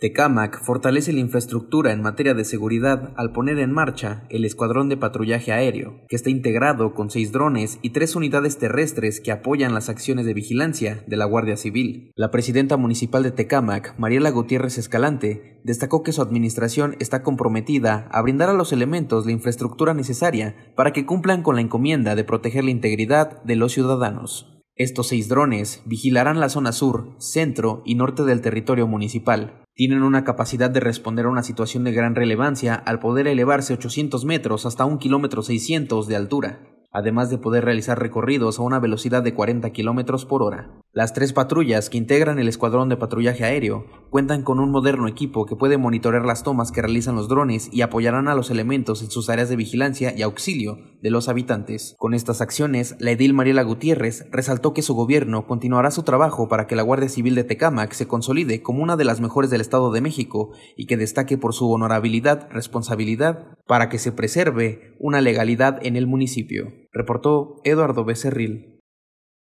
Tecamac fortalece la infraestructura en materia de seguridad al poner en marcha el escuadrón de patrullaje aéreo, que está integrado con seis drones y tres unidades terrestres que apoyan las acciones de vigilancia de la Guardia Civil. La presidenta municipal de Tecamac, Mariela Gutiérrez Escalante, destacó que su administración está comprometida a brindar a los elementos la infraestructura necesaria para que cumplan con la encomienda de proteger la integridad de los ciudadanos. Estos seis drones vigilarán la zona sur, centro y norte del territorio municipal. Tienen una capacidad de responder a una situación de gran relevancia al poder elevarse 800 metros hasta un kilómetro 600 de altura además de poder realizar recorridos a una velocidad de 40 km por hora. Las tres patrullas que integran el escuadrón de patrullaje aéreo cuentan con un moderno equipo que puede monitorear las tomas que realizan los drones y apoyarán a los elementos en sus áreas de vigilancia y auxilio de los habitantes. Con estas acciones, la edil Mariela Gutiérrez resaltó que su gobierno continuará su trabajo para que la Guardia Civil de Tecámac se consolide como una de las mejores del Estado de México y que destaque por su honorabilidad, responsabilidad, para que se preserve una legalidad en el municipio reportó Eduardo Becerril.